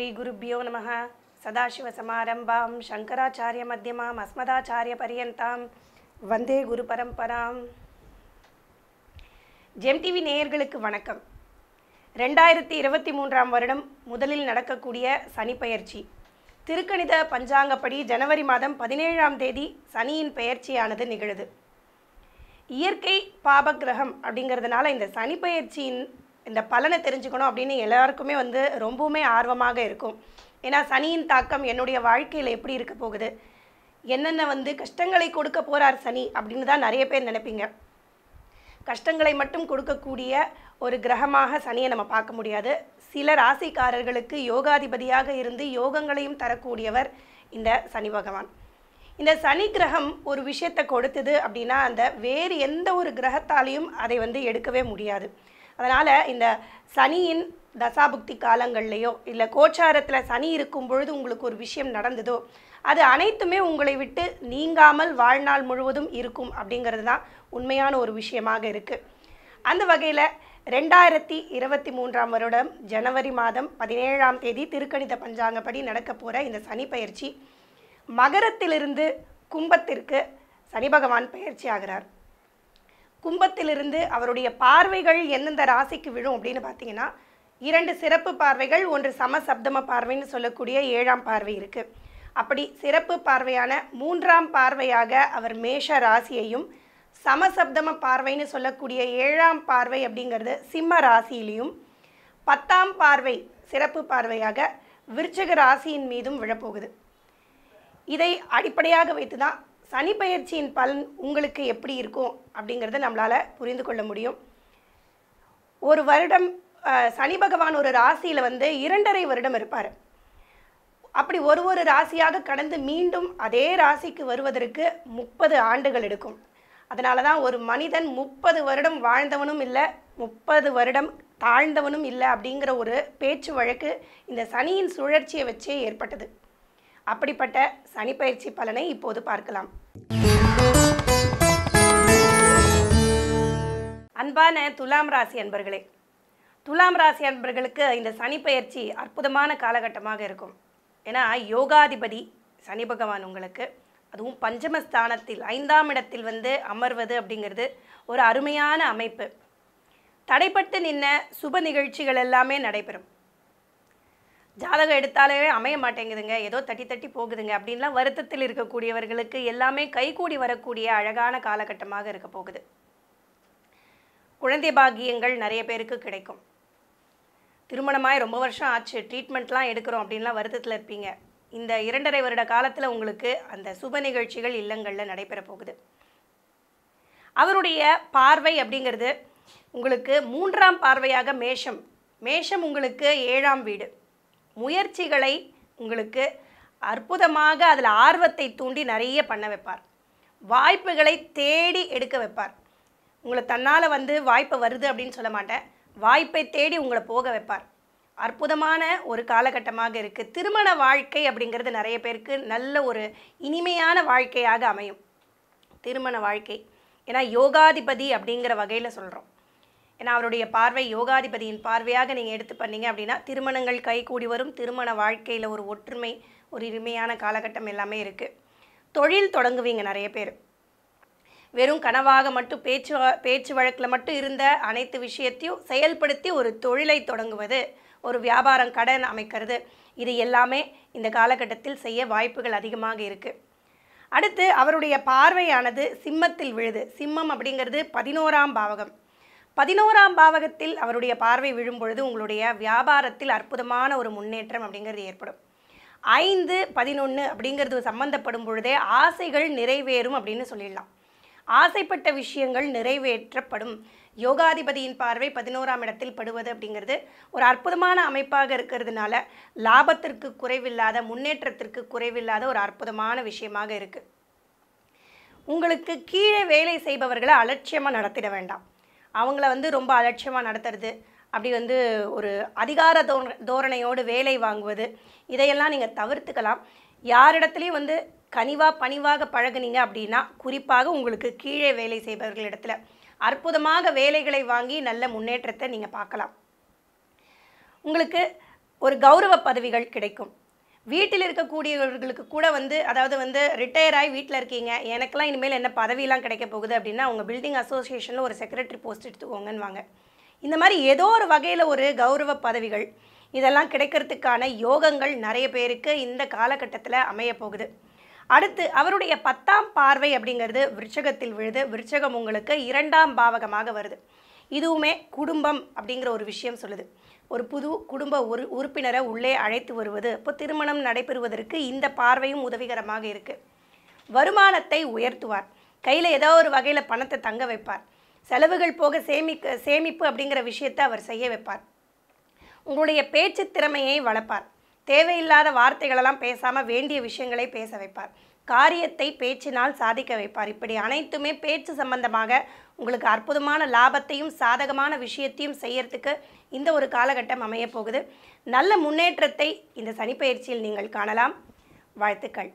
ஸ்ரீகுருப்பியோ நம சதாசிவசமாரம்பாம் சங்கராச்சாரிய மத்தியமாம் அஸ்மதாச்சாரிய பரியந்தாம் வந்தே குரு பரம்பராம் ஜெம்டிவி நேயர்களுக்கு வணக்கம் ரெண்டாயிரத்தி இருபத்தி மூன்றாம் வருடம் முதலில் நடக்கக்கூடிய சனிப்பெயர்ச்சி திருக்கணித பஞ்சாங்கப்படி ஜனவரி மாதம் பதினேழாம் தேதி சனியின் பெயர்ச்சியானது நிகழுது இயற்கை பாபகிரகம் அப்படிங்கிறதுனால இந்த சனி பயிற்சியின் இந்த பலனை தெரிஞ்சுக்கணும் அப்படின்னு எல்லாருக்குமே வந்து ரொம்பவுமே ஆர்வமாக இருக்கும் ஏன்னா சனியின் தாக்கம் என்னுடைய வாழ்க்கையில் எப்படி இருக்க போகுது என்னென்ன வந்து கஷ்டங்களை கொடுக்க போகிறார் சனி அப்படின்னு தான் நிறைய பேர் நினைப்பீங்க கஷ்டங்களை மட்டும் கொடுக்கக்கூடிய ஒரு கிரகமாக சனியை நம்ம பார்க்க முடியாது சில ராசிக்காரர்களுக்கு யோகாதிபதியாக இருந்து யோகங்களையும் தரக்கூடியவர் இந்த சனி பகவான் இந்த சனி கிரகம் ஒரு விஷயத்தை கொடுத்தது அப்படின்னா அந்த வேறு எந்த ஒரு கிரகத்தாலையும் அதை வந்து எடுக்கவே முடியாது அதனால் இந்த சனியின் தசாபுக்தி காலங்கள்லேயோ இல்லை கோச்சாரத்தில் சனி இருக்கும் பொழுது உங்களுக்கு ஒரு விஷயம் நடந்ததோ அது அனைத்துமே உங்களை விட்டு நீங்காமல் வாழ்நாள் முழுவதும் இருக்கும் அப்படிங்கிறது தான் உண்மையான ஒரு விஷயமாக இருக்குது அந்த வகையில் ரெண்டாயிரத்தி இருபத்தி மூன்றாம் வருடம் ஜனவரி மாதம் பதினேழாம் தேதி திருக்கணித பஞ்சாங்கப்படி நடக்க போகிற இந்த சனி பயிற்சி மகரத்திலிருந்து கும்பத்திற்கு சனி பகவான் பயிற்சி ஆகிறார் கும்பத்திலிருந்து அவருடைய பார்வைகள் எந்தெந்த ராசிக்கு விழும் அப்படின்னு பார்த்தீங்கன்னா இரண்டு சிறப்பு பார்வைகள் ஒன்று சம சப்தம பார்வைன்னு சொல்லக்கூடிய ஏழாம் பார்வை இருக்குது அப்படி சிறப்பு பார்வையான மூன்றாம் பார்வையாக அவர் மேஷ ராசியையும் சமசப்தம பார்வைன்னு சொல்லக்கூடிய ஏழாம் பார்வை அப்படிங்கிறது சிம்ம ராசியிலையும் பத்தாம் பார்வை சிறப்பு பார்வையாக விருச்சக ராசியின் மீதும் விழப்போகுது இதை அடிப்படையாக வைத்து தான் சனி பயிற்சியின் பலன் உங்களுக்கு எப்படி இருக்கும் அப்படிங்கிறத நம்மளால் புரிந்து கொள்ள முடியும் ஒரு வருடம் சனி பகவான் ஒரு ராசியில் வந்து இரண்டரை வருடம் இருப்பார் அப்படி ஒரு ஒரு ராசியாக கடந்து மீண்டும் அதே ராசிக்கு வருவதற்கு முப்பது ஆண்டுகள் எடுக்கும் அதனால தான் ஒரு மனிதன் முப்பது வருடம் வாழ்ந்தவனும் இல்லை முப்பது வருடம் தாழ்ந்தவனும் இல்லை அப்படிங்கிற ஒரு பேச்சு வழக்கு இந்த சனியின் சுழற்சியை வச்சே ஏற்பட்டது அப்படிப்பட்ட சனி பயிற்சி பலனை இப்போது பார்க்கலாம் அன்பான துலாம் ராசி அன்பர்களே துலாம் ராசி அன்பர்களுக்கு இந்த சனி பயிற்சி அற்புதமான காலகட்டமாக இருக்கும் ஏன்னா யோகாதிபதி சனி பகவான் உங்களுக்கு அதுவும் பஞ்சமஸ்தானத்தில் ஐந்தாம் இடத்தில் வந்து அமர்வது அப்படிங்கிறது ஒரு அருமையான அமைப்பு தடைப்பட்டு நின்ன சுப நிகழ்ச்சிகள் எல்லாமே நடைபெறும் ஜாதகம் எடுத்தாலே அமைய மாட்டேங்குதுங்க ஏதோ தட்டி தட்டி போகுதுங்க அப்படின்லாம் வருத்தத்தில் இருக்கக்கூடியவர்களுக்கு எல்லாமே கைகூடி வரக்கூடிய அழகான காலகட்டமாக இருக்க போகுது குழந்தை பாகியங்கள் நிறைய பேருக்கு கிடைக்கும் திருமணமாய் ரொம்ப வருஷம் ஆச்சு ட்ரீட்மெண்ட்லாம் எடுக்கிறோம் அப்படின்லாம் வருத்தத்தில் இருப்பீங்க இந்த இரண்டரை வருட காலத்தில் உங்களுக்கு அந்த சுப நிகழ்ச்சிகள் இல்லங்களில் நடைபெற போகுது அவருடைய பார்வை அப்படிங்கிறது உங்களுக்கு மூன்றாம் பார்வையாக மேஷம் மேஷம் உங்களுக்கு ஏழாம் வீடு முயற்சிகளை உங்களுக்கு அற்புதமாக அதில் ஆர்வத்தை தூண்டி நிறைய பண்ண வைப்பார் வாய்ப்புகளை தேடி எடுக்க வைப்பார் உங்களை தன்னால் வந்து வாய்ப்பு வருது அப்படின்னு சொல்ல மாட்டேன் வாய்ப்பை தேடி உங்களை போக வைப்பார் அற்புதமான ஒரு காலகட்டமாக இருக்குது திருமண வாழ்க்கை அப்படிங்கிறது நிறைய பேருக்கு நல்ல ஒரு இனிமையான வாழ்க்கையாக அமையும் திருமண வாழ்க்கை ஏன்னா யோகாதிபதி அப்படிங்கிற வகையில் சொல்கிறோம் ஏன்னா அவருடைய பார்வை யோகாதிபதியின் பார்வையாக நீங்கள் எடுத்து பண்ணீங்க அப்படின்னா திருமணங்கள் கைகூடி வரும் திருமண வாழ்க்கையில் ஒரு ஒற்றுமை ஒரு இனிமையான காலகட்டம் எல்லாமே இருக்குது தொழில் தொடங்குவீங்க நிறைய பேர் வெறும் கனவாக மட்டும் பேச்சு பேச்சு வழக்கில் மட்டும் இருந்த அனைத்து விஷயத்தையும் செயல்படுத்தி ஒரு தொழிலை தொடங்குவது ஒரு வியாபாரம் கடன் அமைக்கிறது இது எல்லாமே இந்த காலகட்டத்தில் செய்ய வாய்ப்புகள் அதிகமாக இருக்குது அடுத்து அவருடைய பார்வையானது சிம்மத்தில் விழுது சிம்மம் அப்படிங்கிறது பதினோராம் பாவகம் பதினோராம் பாவகத்தில் அவருடைய பார்வை விழும் பொழுது உங்களுடைய வியாபாரத்தில் அற்புதமான ஒரு முன்னேற்றம் அப்படிங்கிறது ஏற்படும் ஐந்து பதினொன்று அப்படிங்கிறது சம்மந்தப்படும் பொழுதே ஆசைகள் நிறைவேறும் அப்படின்னு சொல்லிடலாம் ஆசைப்பட்ட விஷயங்கள் நிறைவேற்றப்படும் யோகாதிபதியின் பார்வை பதினோராம் இடத்தில் படுவது அப்படிங்கிறது ஒரு அற்புதமான அமைப்பாக இருக்கிறதுனால லாபத்திற்கு குறைவில்லாத முன்னேற்றத்திற்கு குறைவில்லாத ஒரு அற்புதமான விஷயமாக இருக்குது உங்களுக்கு கீழே வேலை செய்பவர்களை அலட்சியமாக நடத்திட வேண்டாம் அவங்கள வந்து ரொம்ப அலட்சியமாக நடத்துறது அப்படி வந்து ஒரு அதிகார தோ தோரணையோடு வேலை வாங்குவது இதையெல்லாம் நீங்கள் தவிர்த்துக்கலாம் யாரிடத்துலையும் வந்து கனிவாக பணிவாக பழகுனீங்க அப்படின்னா குறிப்பாக உங்களுக்கு கீழே வேலை இடத்துல அற்புதமாக வேலைகளை வாங்கி நல்ல முன்னேற்றத்தை நீங்கள் பார்க்கலாம் உங்களுக்கு ஒரு கௌரவ பதவிகள் கிடைக்கும் வீட்டில் இருக்கக்கூடியவர்களுக்கு கூட வந்து அதாவது வந்து ரிட்டையர் ஆகி வீட்டில் இருக்கீங்க எனக்கெல்லாம் இனிமேல் என்ன பதவியெல்லாம் கிடைக்க போகுது அப்படின்னா அவங்க பில்டிங் அசோசியேஷனில் ஒரு செக்ரட்டரி போஸ்ட் எடுத்துக்கோங்கன்னு வாங்க இந்த மாதிரி ஏதோ ஒரு வகையில் ஒரு கௌரவ பதவிகள் இதெல்லாம் கிடைக்கிறதுக்கான யோகங்கள் நிறைய பேருக்கு இந்த காலகட்டத்தில் அமைய போகுது அடுத்து அவருடைய பத்தாம் பார்வை அப்படிங்கிறது விருச்சகத்தில் விழுது விருச்சகம் உங்களுக்கு இரண்டாம் பாவகமாக வருது இதுவுமே குடும்பம் அப்படிங்கிற ஒரு விஷயம் சொல்லுது ஒரு புது குடும்ப உறு உறுப்பினரை உள்ளே அழைத்து வருவது இப்போ திருமணம் நடைபெறுவதற்கு இந்த பார்வையும் உதவிகரமாக இருக்குது வருமானத்தை உயர்த்துவார் கையில் ஏதோ ஒரு வகையில் பணத்தை தங்க வைப்பார் செலவுகள் போக சேமிக்க சேமிப்பு அப்படிங்கிற விஷயத்தை அவர் செய்ய வைப்பார் உங்களுடைய பேச்சு திறமையை வளர்ப்பார் தேவையில்லாத வார்த்தைகளெல்லாம் பேசாமல் வேண்டிய விஷயங்களை பேச வைப்பார் காரியத்தை பேச்சினால் சாதிக்க வைப்பார் இப்படி அனைத்துமே பேச்சு சம்பந்தமாக உங்களுக்கு அற்புதமான லாபத்தையும் சாதகமான விஷயத்தையும் செய்யறதுக்கு இந்த ஒரு காலகட்டம் போகுது நல்ல முன்னேற்றத்தை இந்த சனிப்பயிற்சியில் நீங்கள் காணலாம் வாழ்த்துக்கள்